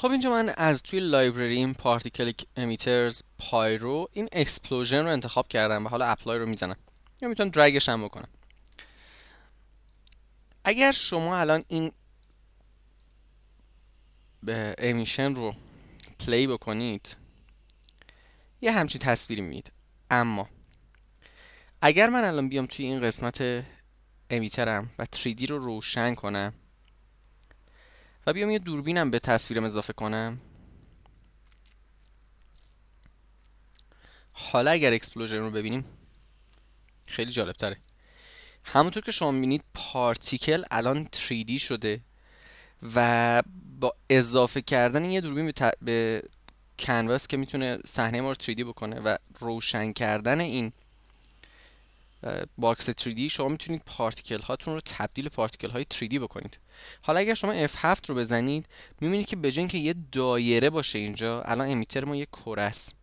خب اینجا من از توی این پارتیکل امیترز پایرو این اکسپلوژن رو انتخاب کردم و حالا اپلای رو میزنم یا میتونم درگش هم بکنم اگر شما الان این به امیشن رو پلی بکنید یه همچین تصویری میبینید اما اگر من الان بیام توی این قسمت امیترم و 3D رو روشن کنم و بیام یه دوربینم به تصویرم اضافه کنم حالا اگر اکسپلوژن رو ببینیم خیلی جالب تره همونطور که شما میبینید پارتیکل الان 3D شده و با اضافه کردن یه دوربین به, ت... که میتونه صحنه ما رو 3D بکنه و روشن کردن این باکس 3D شما میتونید پارتیکل هاتون رو تبدیل پارتیکل های 3D بکنید حالا اگر شما F7 رو بزنید میبینید که به که یه دایره باشه اینجا الان امیتر ما یه کره است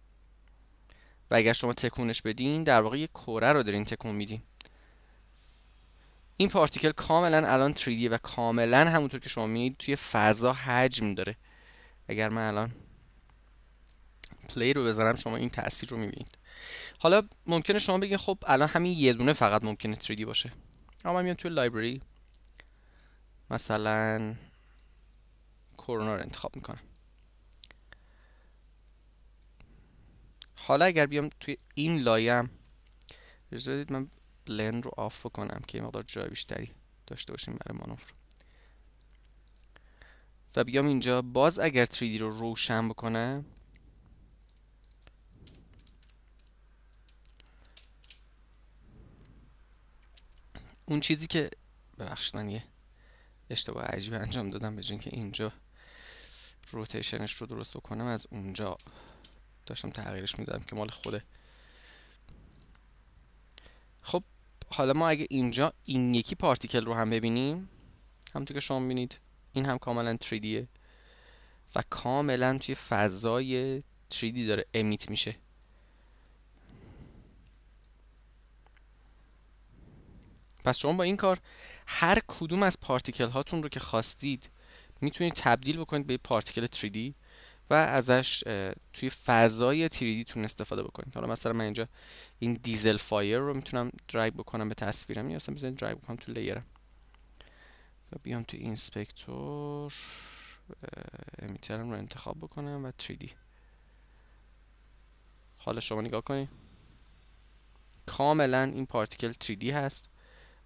و اگر شما تکونش بدین در واقع یه کره رو دارین تکون میدین این پارتیکل کاملا الان 3D و کاملا همونطور که شما میبینید توی فضا حجم داره اگر من الان پلی رو بزنم شما این تاثیر رو میبینید حالا ممکنه شما بگین خب الان همین یه دونه فقط ممکنه 3D باشه اما میام توی لایبرری مثلا کرونا رو انتخاب میکنم حالا اگر بیام توی این لایه اجازه بدید من بلند رو آف بکنم که یه مقدار جای بیشتری داشته باشیم برای مانور و بیام اینجا باز اگر 3D رو روشن بکنم اون چیزی که ببخشید من یه اشتباه عجیب انجام دادم به اینکه اینجا روتیشنش رو درست بکنم از اونجا داشتم تغییرش میدادم که مال خوده خب حالا ما اگه اینجا این یکی پارتیکل رو هم ببینیم همونطور که شما بینید این هم کاملا 3Dه و کاملا توی فضای 3D داره امیت میشه پس شما با این کار هر کدوم از پارتیکل هاتون رو که خواستید میتونید تبدیل بکنید به پارتیکل 3D و ازش توی فضای 3D تون استفاده بکنید حالا مثلا من اینجا این دیزل فایر رو میتونم درگ بکنم به تصویرم یا اصلا بزنید درگ بکنم تو لیرم خب، بیام تو اینسپکتور امیترم رو انتخاب بکنم و 3D حالا شما نگاه کنید کاملا این پارتیکل 3D هست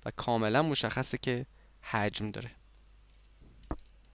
و کاملا مشخصه که حجم داره